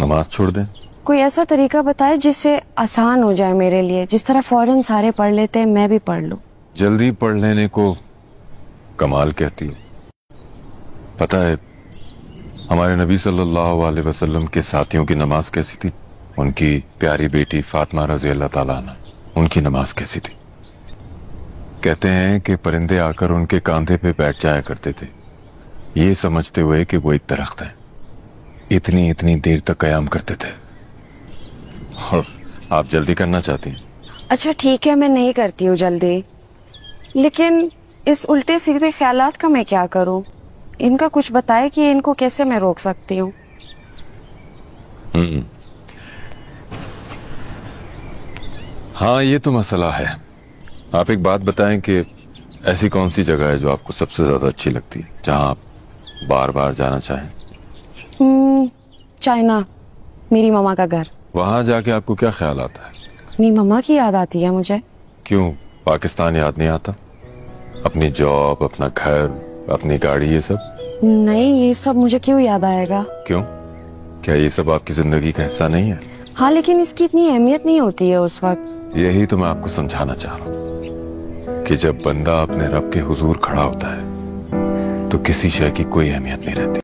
नमाज छोड़ दें कोई ऐसा तरीका बताए जिससे आसान हो जाए मेरे लिए जिस तरह फौरन सारे पढ़ लेते हैं मैं भी पढ़ लू जल्दी पढ़ लेने को कमाल कहती हूँ पता है हमारे नबी सल्लल्लाहु अलैहि वसल्लम के साथियों की नमाज कैसी थी उनकी प्यारी बेटी फातिमा रजी अल्लाह ताला उनकी नमाज कैसी थी कहते हैं कि परिंदे आकर उनके कांधे पे बैठ जाया करते थे ये समझते हुए कि वो एक दरख्त है इतनी इतनी देर तक कयाम करते थे और आप जल्दी करना चाहती हैं अच्छा ठीक है मैं नहीं करती हूँ जल्दी लेकिन इस उल्टे सीधे ख्याल का मैं क्या करूँ इनका कुछ बताए कि इनको कैसे मैं रोक सकती हूँ हम्म। हाँ ये तो मसला है आप एक बात बताएं कि ऐसी कौन सी जगह है जो आपको सबसे ज़्यादा अच्छी लगती है जहाँ आप बार बार जाना चाहें चाइना मेरी मामा का घर वहाँ जाके आपको क्या ख्याल आता है अपनी मामा की याद आती है मुझे क्यों पाकिस्तान याद नहीं आता अपनी जॉब अपना घर अपनी गाड़ी ये सब नहीं ये सब मुझे क्यों याद आएगा क्यों क्या ये सब आपकी जिंदगी का हिस्सा नहीं है हाँ लेकिन इसकी इतनी अहमियत नहीं होती है उस वक्त यही तो मैं आपको समझाना चाह रहा कि जब बंदा अपने रब के हुजूर खड़ा होता है तो किसी शय की कोई अहमियत नहीं रहती